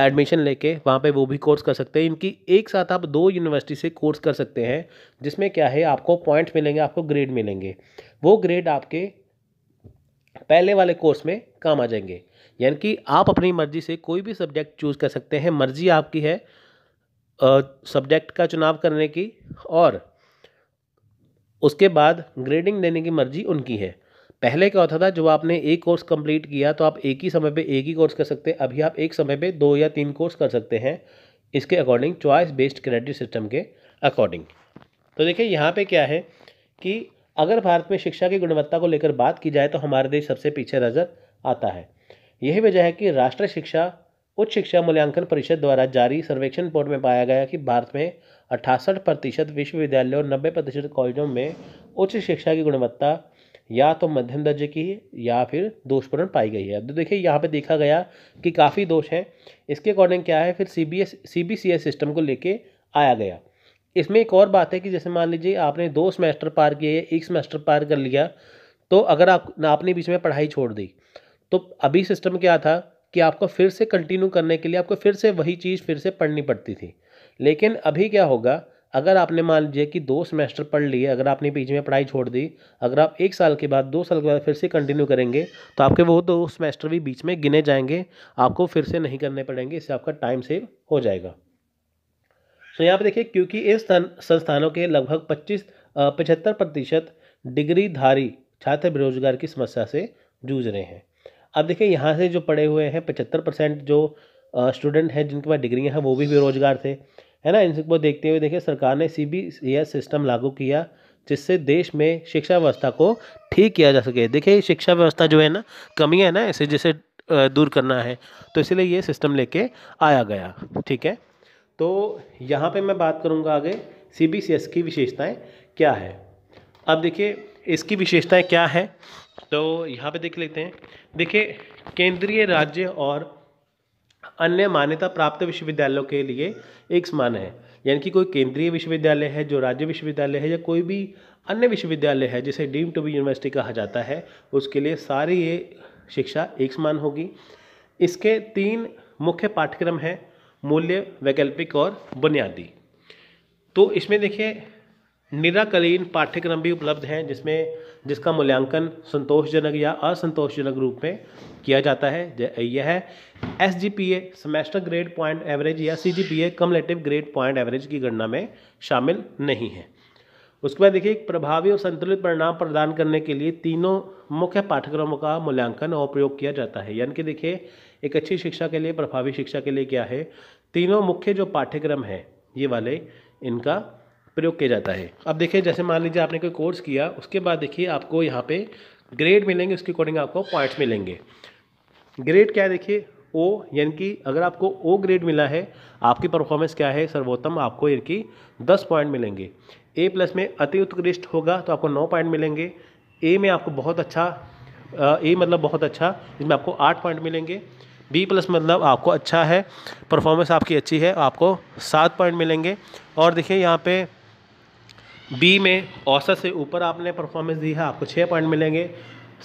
एडमिशन लेके वहाँ पे वो भी कोर्स कर सकते हैं इनकी एक साथ आप दो यूनिवर्सिटी से कोर्स कर सकते हैं जिसमें क्या है आपको पॉइंट्स मिलेंगे आपको ग्रेड मिलेंगे वो ग्रेड आपके पहले वाले कोर्स में काम आ जाएंगे यानी कि आप अपनी मर्ज़ी से कोई भी सब्जेक्ट चूज़ कर सकते हैं मर्ज़ी आपकी है सब्जेक्ट का चुनाव करने की और उसके बाद ग्रेडिंग देने की मर्जी उनकी है पहले क्या होता था जब आपने एक कोर्स कंप्लीट किया तो आप एक ही समय पे एक ही कोर्स कर सकते हैं अभी आप एक समय पे दो या तीन कोर्स कर सकते हैं इसके according choice based credit system के अकॉर्डिंग तो देखिए यहाँ पे क्या है कि अगर भारत में शिक्षा की गुणवत्ता को लेकर बात की जाए तो हमारे देश सबसे पीछे नज़र आता है यही वजह है कि राष्ट्रीय शिक्षा उच्च शिक्षा मूल्यांकन परिषद द्वारा जारी सर्वेक्षण रिपोर्ट में पाया गया कि भारत में अठासठ प्रतिशत विश्वविद्यालयों और नब्बे प्रतिशत कॉलेजों में उच्च शिक्षा की गुणवत्ता या तो मध्यम दर्जे की या फिर दोषपूर्ण पाई गई है अब तो देखिए यहाँ पे देखा गया कि काफ़ी दोष हैं इसके अकॉर्डिंग क्या है फिर C B S C B C S system को लेके आया गया इसमें एक और बात है कि जैसे मान लीजिए आपने दो सेमेस्टर पार किए एक सेमेस्टर पार कर लिया तो अगर आप आपने बीच में पढ़ाई छोड़ दी तो अभी सिस्टम क्या था कि आपको फिर से कंटिन्यू करने के लिए आपको फिर से वही चीज़ फिर से पढ़नी पड़ती थी लेकिन अभी क्या होगा अगर आपने मान लीजिए कि दो सेमेस्टर पढ़ लिए अगर आपने बीच में पढ़ाई छोड़ दी अगर आप एक साल के बाद दो साल के बाद फिर से कंटिन्यू करेंगे तो आपके वो दो सेमेस्टर भी बीच में गिने जाएंगे आपको फिर से नहीं करने पड़ेंगे इससे आपका टाइम सेव हो जाएगा तो यहाँ पर देखिए क्योंकि इन संस्थानों के लगभग पच्चीस पचहत्तर प्रतिशत डिग्रीधारी छात्र बेरोजगार की समस्या से जूझ रहे हैं अब देखिए यहाँ से जो पढ़े हुए हैं पचहत्तर परसेंट जो स्टूडेंट हैं जिनके पास डिग्रियाँ हैं वो भी बेरोजगार थे है ना इनको देखते हुए देखिए सरकार ने सी बी एस सिस्टम लागू किया जिससे देश में शिक्षा व्यवस्था को ठीक किया जा सके देखिए शिक्षा व्यवस्था जो है ना कमी है ना इसे जिसे दूर करना है तो इसलिए ये सिस्टम लेके आया गया ठीक है तो यहाँ पे मैं बात करूँगा आगे सी बी सी एस की विशेषताएँ क्या है अब देखिए इसकी विशेषताएँ क्या है तो यहाँ पे देख लेते हैं देखिए केंद्रीय राज्य और अन्य मान्यता प्राप्त विश्वविद्यालयों के लिए एक समान है यानी कि कोई केंद्रीय विश्वविद्यालय है जो राज्य विश्वविद्यालय है या कोई भी अन्य विश्वविद्यालय है जिसे डीम टू बी यूनिवर्सिटी कहा जाता है उसके लिए सारी ये शिक्षा एक समान होगी इसके तीन मुख्य पाठ्यक्रम हैं मूल्य वैकल्पिक और बुनियादी तो इसमें देखिए निराकालीन पाठ्यक्रम भी उपलब्ध हैं जिसमें जिसका मूल्यांकन संतोषजनक या असंतोषजनक रूप में किया जाता है यह है S G P A semester grade point average या C G P A cumulative grade point average की गणना में शामिल नहीं है उसके बाद देखिए प्रभावी और संतुलित परिणाम प्रदान करने के लिए तीनों मुख्य पाठ्यक्रमों का मूल्यांकन और प्रयोग किया जाता है यानी कि देखिए एक अच्छी शिक्षा के लिए प्रभावी शिक्षा के लिए क्या है तीनों मुख्य जो पाठ्यक्रम हैं ये वाले इनका प्रयोग किया जाता है अब देखिए जैसे मान लीजिए आपने कोई कोर्स किया उसके बाद देखिए आपको यहाँ पे ग्रेड मिलेंगे उसके अकॉर्डिंग आपको पॉइंट्स मिलेंगे ग्रेड क्या है देखिए ओ यानी कि अगर आपको ओ ग्रेड मिला है आपकी परफॉर्मेंस क्या है सर्वोत्तम आपको इनकी दस पॉइंट मिलेंगे ए प्लस में अति उत्कृष्ट होगा तो आपको नौ पॉइंट मिलेंगे ए में आपको बहुत अच्छा ए मतलब बहुत अच्छा इसमें आपको आठ पॉइंट मिलेंगे बी प्लस मतलब आपको अच्छा है परफॉर्मेंस आपकी अच्छी है आपको सात पॉइंट मिलेंगे और देखिए यहाँ पे बी में औसत से ऊपर आपने परफॉर्मेंस दी है आपको छः पॉइंट मिलेंगे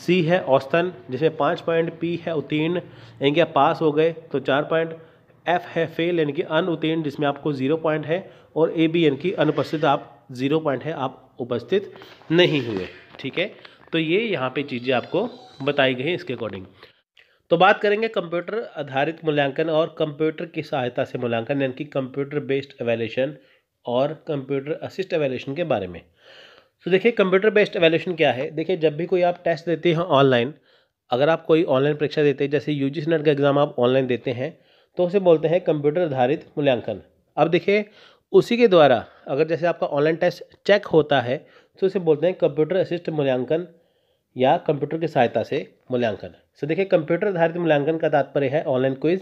सी है औसतन जिसमें पाँच पॉइंट पी है उत्तीर्ण यानी कि आप पास हो गए तो चार पॉइंट एफ है फेल यानी कि अन उत्तीर्ण जिसमें आपको जीरो पॉइंट है और ए बी यानी कि अनुपस्थित आप जीरो पॉइंट है आप उपस्थित नहीं हुए ठीक है तो ये यहाँ पे चीज़ें आपको बताई गई इसके अकॉर्डिंग तो बात करेंगे कंप्यूटर आधारित मूल्यांकन और कंप्यूटर की सहायता से मूल्यांकन यानी कि कंप्यूटर बेस्ड एवेलेशन और कंप्यूटर असिस्ट एवेल्यूशन के बारे में तो देखिए कंप्यूटर बेस्ड एवेल्यूशन क्या है देखिए जब भी कोई आप टेस्ट देते हैं ऑनलाइन अगर आप कोई ऑनलाइन परीक्षा देते हैं जैसे यू जी नेट का एग्ज़ाम आप ऑनलाइन देते हैं तो उसे बोलते हैं कंप्यूटर आधारित मूल्यांकन अब देखिए उसी के द्वारा अगर जैसे आपका ऑनलाइन टेस्ट चेक होता है तो उसे बोलते हैं कंप्यूटर असिस्ट मूल्यांकन या कंप्यूटर की सहायता से मूल्यांकन सो तो देखिए कंप्यूटर आधारित मूल्यांकन का तात्पर्य है ऑनलाइन क्विज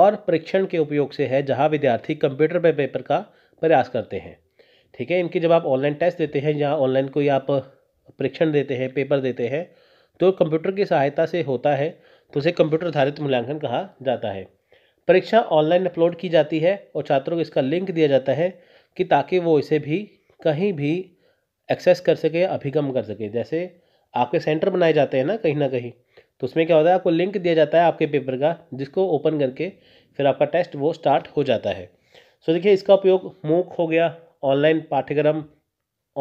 और परीक्षण के उपयोग से है जहाँ विद्यार्थी कंप्यूटर पर पेपर का प्रयास करते हैं ठीक है इनके जब आप ऑनलाइन टेस्ट देते हैं या ऑनलाइन कोई आप परीक्षण देते हैं पेपर देते हैं तो कंप्यूटर की सहायता से होता है तो उसे कंप्यूटर आधारित मूल्यांकन कहा जाता है परीक्षा ऑनलाइन अपलोड की जाती है और छात्रों को इसका लिंक दिया जाता है कि ताकि वो इसे भी कहीं भी एक्सेस कर सके अभिगम कर सके जैसे आपके सेंटर बनाए जाते हैं ना कहीं ना कहीं तो उसमें क्या होता है आपको लिंक दिया जाता है आपके पेपर का जिसको ओपन करके फिर आपका टेस्ट वो स्टार्ट हो जाता है सो देखिए इसका उपयोग मूक हो गया ऑनलाइन पाठ्यक्रम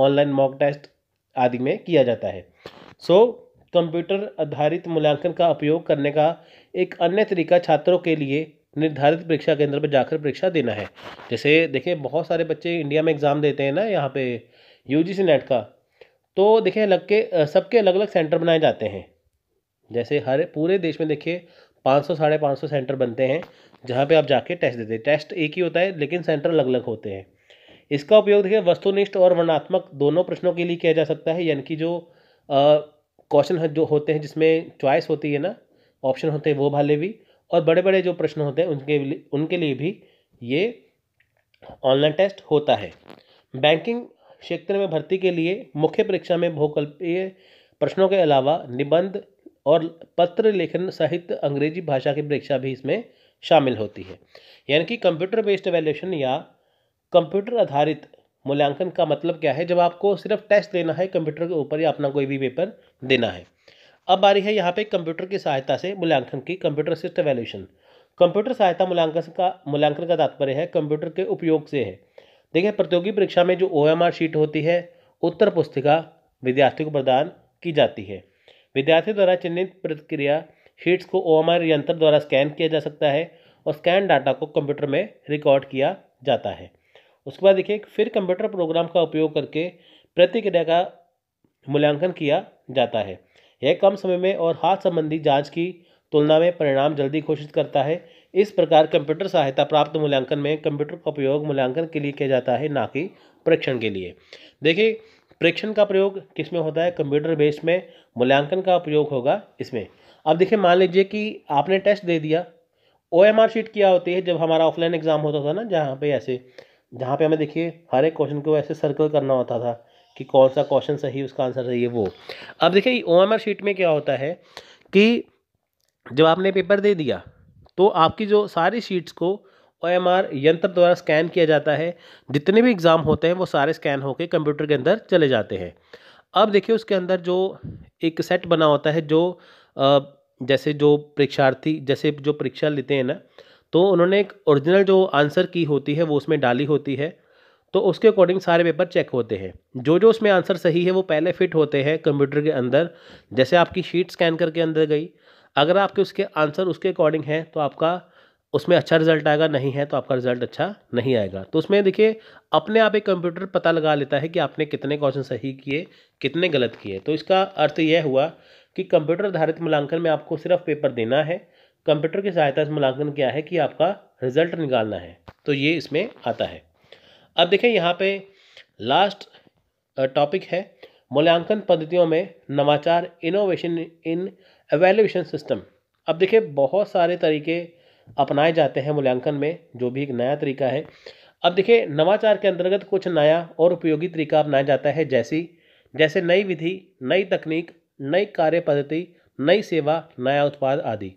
ऑनलाइन मॉक टेस्ट आदि में किया जाता है सो कंप्यूटर आधारित मूल्यांकन का उपयोग करने का एक अन्य तरीका छात्रों के लिए निर्धारित परीक्षा केंद्र पर जाकर परीक्षा देना है जैसे देखें बहुत सारे बच्चे इंडिया में एग्ज़ाम देते हैं ना यहाँ पे यू जी नेट का तो देखिए अलग के सबके अलग अलग सेंटर बनाए जाते हैं जैसे हर पूरे देश में देखिए पाँच सौ साढ़े पाँच सौ सेंटर बनते हैं जहाँ पे आप जाके टेस्ट देते हैं टेस्ट एक ही होता है लेकिन सेंटर अलग अलग होते हैं इसका उपयोग देखिए वस्तुनिष्ठ और वर्णात्मक दोनों प्रश्नों के लिए किया जा सकता है यानी कि जो क्वेश्चन जो होते हैं जिसमें चॉइस होती है ना ऑप्शन होते हैं वो भाले भी और बड़े बड़े जो प्रश्न होते हैं उनके लिए उनके लिए भी ये ऑनलाइन टेस्ट होता है बैंकिंग क्षेत्र में भर्ती के लिए मुख्य परीक्षा में भूकल्पीय प्रश्नों के अलावा निबंध और पत्र लेखन सहित अंग्रेजी भाषा की परीक्षा भी इसमें शामिल होती है यानी कि कंप्यूटर बेस्ड एवेल्यूशन या कंप्यूटर आधारित मूल्यांकन का मतलब क्या है जब आपको सिर्फ टेस्ट देना है कंप्यूटर के ऊपर या अपना कोई भी पेपर देना है अब आ रही है यहाँ पे कंप्यूटर की सहायता से मूल्यांकन की कंप्यूटर सिस्ट वैल्यूशन कंप्यूटर सहायता मूल्यांकन का मूल्यांकन का तात्पर्य है कंप्यूटर के उपयोग से है देखिए प्रतियोगी परीक्षा में जो ओ शीट होती है उत्तर पुस्तिका विद्यार्थियों को प्रदान की जाती है विद्यार्थी द्वारा चिन्हित प्रतिक्रिया शीट्स को ओ यंत्र द्वारा स्कैन किया जा सकता है और स्कैन डाटा को कंप्यूटर में रिकॉर्ड किया जाता है उसके बाद देखिए फिर कंप्यूटर प्रोग्राम का उपयोग करके प्रतिक्रिया का मूल्यांकन किया जाता है यह कम समय में और हाथ संबंधी जांच की तुलना में परिणाम जल्दी घोषित करता है इस प्रकार कंप्यूटर सहायता प्राप्त मूल्यांकन में कंप्यूटर का उपयोग मूल्यांकन के लिए किया जाता है ना कि परीक्षण के लिए देखिए प्रेक्षण का प्रयोग किस में होता है कंप्यूटर बेस्ड में मूल्यांकन का प्रयोग होगा इसमें अब देखिए मान लीजिए कि आपने टेस्ट दे दिया ओ एम आर शीट क्या होती है जब हमारा ऑफलाइन एग्जाम होता था ना जहाँ पे ऐसे जहाँ पे हमें देखिए हर एक क्वेश्चन को ऐसे सर्कल करना होता था कि कौन सा क्वेश्चन सही उसका आंसर सही है वो अब देखिए ओ एम आर शीट में क्या होता है कि जब आपने पेपर दे दिया तो आपकी जो सारी शीट्स को ओएमआर यंत्र द्वारा स्कैन किया जाता है जितने भी एग्ज़ाम होते हैं वो सारे स्कैन होकर कंप्यूटर के अंदर चले जाते हैं अब देखिए उसके अंदर जो एक सेट बना होता है जो जैसे जो परीक्षार्थी जैसे जो परीक्षा लेते हैं ना तो उन्होंने एक ओरिजिनल जो आंसर की होती है वो उसमें डाली होती है तो उसके अकॉर्डिंग सारे पेपर चेक होते हैं जो जो उसमें आंसर सही है वो पहले फिट होते हैं कंप्यूटर के अंदर जैसे आपकी शीट स्कैन करके अंदर गई अगर आपके उसके आंसर उसके अकॉर्डिंग हैं तो आपका उसमें अच्छा रिजल्ट आएगा नहीं है तो आपका रिजल्ट अच्छा नहीं आएगा तो उसमें देखिए अपने आप एक कंप्यूटर पता लगा लेता है कि आपने कितने क्वेश्चन सही किए कितने गलत किए तो इसका अर्थ यह हुआ कि कंप्यूटर आधारित मूल्यांकन में आपको सिर्फ पेपर देना है कंप्यूटर की सहायता से मूल्यांकन क्या है कि आपका रिजल्ट निकालना है तो ये इसमें आता है अब देखें यहाँ पे लास्ट टॉपिक है मूल्यांकन पद्धतियों में नवाचार इनोवेशन इन एवेल्यूशन सिस्टम अब देखिए बहुत सारे तरीके अपनाए जाते हैं मूल्यांकन में जो भी एक नया तरीका है अब देखिए नवाचार के अंतर्गत कुछ नया और उपयोगी तरीका अपनाया जाता है जैसी जैसे नई विधि नई तकनीक नई कार्य पद्धति नई सेवा नया उत्पाद आदि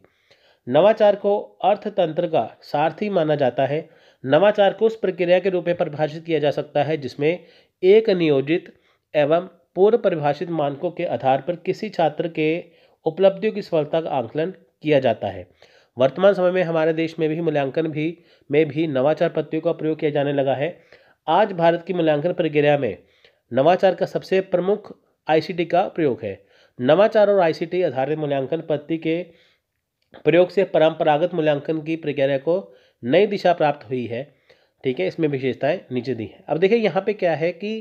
नवाचार को अर्थतंत्र का सारथी माना जाता है नवाचार को उस प्रक्रिया के रूप में परिभाषित किया जा सकता है जिसमें एक नियोजित एवं पूर्व परिभाषित मानकों के आधार पर किसी छात्र के उपलब्धियों की सफलता का आंकलन किया जाता है वर्तमान समय में हमारे देश में भी मूल्यांकन भी में भी नवाचार पद्धतियों का प्रयोग किया जाने लगा है आज भारत की मूल्यांकन प्रक्रिया में नवाचार का सबसे प्रमुख आईसीटी का प्रयोग है नवाचार और आईसीटी आधारित मूल्यांकन पद्धति के प्रयोग से परंपरागत मूल्यांकन की प्रक्रिया को नई दिशा प्राप्त हुई है ठीक है इसमें विशेषताएं नीचे दी हैं अब देखिए यहाँ पे क्या है कि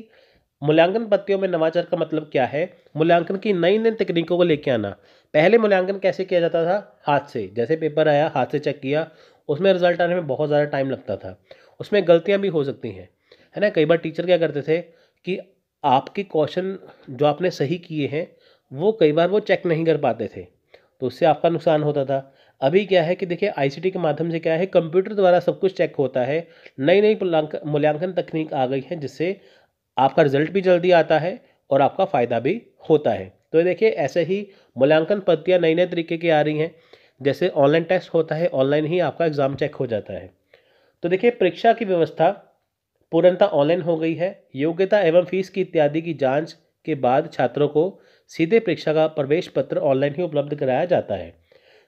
मूल्यांकन पत्तियों में नवाचार का मतलब क्या है मूल्यांकन की नई नई तकनीकों को लेके आना पहले मूल्यांकन कैसे किया जाता था हाथ से जैसे पेपर आया हाथ से चेक किया उसमें रिजल्ट आने में बहुत ज़्यादा टाइम लगता था उसमें गलतियाँ भी हो सकती हैं है ना कई बार टीचर क्या करते थे कि आपके क्वेश्चन जो आपने सही किए हैं वो कई बार वो चेक नहीं कर पाते थे तो उससे आपका नुकसान होता था अभी क्या है कि देखिए आईसीटी के माध्यम से क्या है कंप्यूटर द्वारा सब कुछ चेक होता है नई नई मूल्यांकन तकनीक आ गई है जिससे आपका रिजल्ट भी जल्दी आता है और आपका फ़ायदा भी होता है तो ये देखिए ऐसे ही मूल्यांकन पद्धतियाँ नई नए तरीके की आ रही हैं जैसे ऑनलाइन टेस्ट होता है ऑनलाइन ही आपका एग्ज़ाम चेक हो जाता है तो देखिए परीक्षा की व्यवस्था पूर्णतः ऑनलाइन हो गई है योग्यता एवं फीस की इत्यादि की जांच के बाद छात्रों को सीधे परीक्षा का प्रवेश पत्र ऑनलाइन ही उपलब्ध कराया जाता है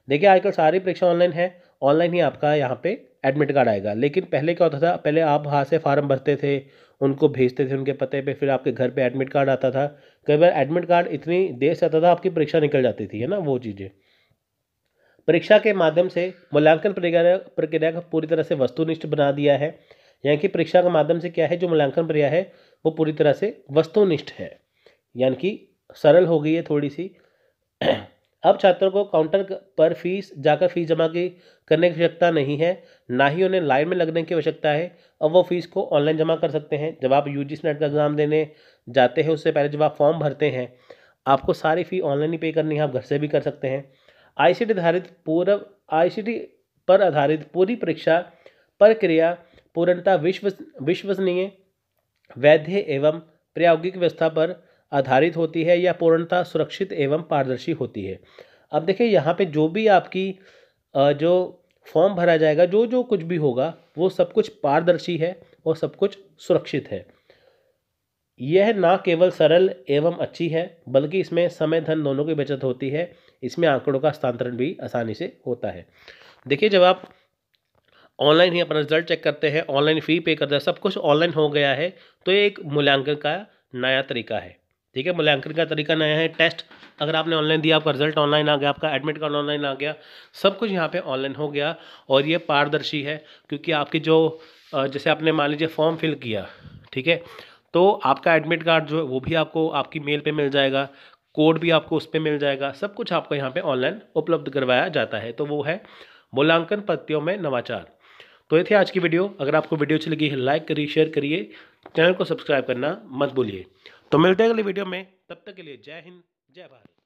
देखिए आजकल सारी परीक्षा ऑनलाइन है ऑनलाइन ही आपका यहाँ पे एडमिट कार्ड आएगा लेकिन पहले क्या होता था पहले आप हाथ से फार्म भरते थे उनको भेजते थे उनके पते पे फिर आपके घर पे एडमिट कार्ड आता था कई बार एडमिट कार्ड इतनी देर से आता था आपकी परीक्षा निकल जाती थी है ना वो चीज़ें परीक्षा के माध्यम से मूल्यांकन प्रक्रिया प्रक्रिया को पूरी तरह से वस्तुनिष्ठ बना दिया है यानी कि परीक्षा के माध्यम से क्या है जो मूल्यांकन प्रक्रिया है वो पूरी तरह से वस्तुनिष्ठ है यानी कि सरल हो गई है थोड़ी सी <clears throat> अब छात्रों को काउंटर पर फीस जाकर फीस जमा की करने की आवश्यकता नहीं है ना ही उन्हें लाइन में लगने की आवश्यकता है अब वो फीस को ऑनलाइन जमा कर सकते हैं जब आप यू नेट का एग्ज़ाम देने जाते हैं उससे पहले जब आप फॉर्म भरते हैं आपको सारी फ़ी ऑनलाइन ही पे करनी है आप घर से भी कर सकते हैं आईसीटी आधारित पूरा आईसीटी पर आधारित पूरी परीक्षा प्रक्रिया पूर्णता विश्व विश्वसनीय वैध एवं प्रायोगिक व्यवस्था पर आधारित होती है या पूर्णता सुरक्षित एवं पारदर्शी होती है अब देखिए यहाँ पे जो भी आपकी जो फॉर्म भरा जाएगा जो जो कुछ भी होगा वो सब कुछ पारदर्शी है और सब कुछ सुरक्षित है यह ना केवल सरल एवं अच्छी है बल्कि इसमें समय धन दोनों की बचत होती है इसमें आंकड़ों का हस्तांतरण भी आसानी से होता है देखिए जब आप ऑनलाइन ही अपना रिजल्ट चेक करते हैं ऑनलाइन फ़ी पे करते हैं सब कुछ ऑनलाइन हो गया है तो एक मूल्यांकन का नया तरीका है ठीक है मूल्यांकन का तरीका नया है टेस्ट अगर आपने ऑनलाइन दिया आपका रिजल्ट ऑनलाइन आ गया आपका एडमिट कार्ड ऑनलाइन आ गया सब कुछ यहाँ पे ऑनलाइन हो गया और ये पारदर्शी है क्योंकि आपकी जो जैसे आपने मान लीजिए फॉर्म फिल किया ठीक है तो आपका एडमिट कार्ड जो है वो भी आपको आपकी मेल पे मिल जाएगा कोड भी आपको उस पर मिल जाएगा सब कुछ आपको यहाँ पे ऑनलाइन उपलब्ध करवाया जाता है तो वो है मूल्यांकन पत्तियों में नवाचार तो ये थे आज की वीडियो अगर आपको वीडियो अच्छी लगी है लाइक करिए शेयर करिए चैनल को सब्सक्राइब करना मत भूलिए तो मिलते हैं अगले वीडियो में तब तक के लिए जय हिंद जय भारत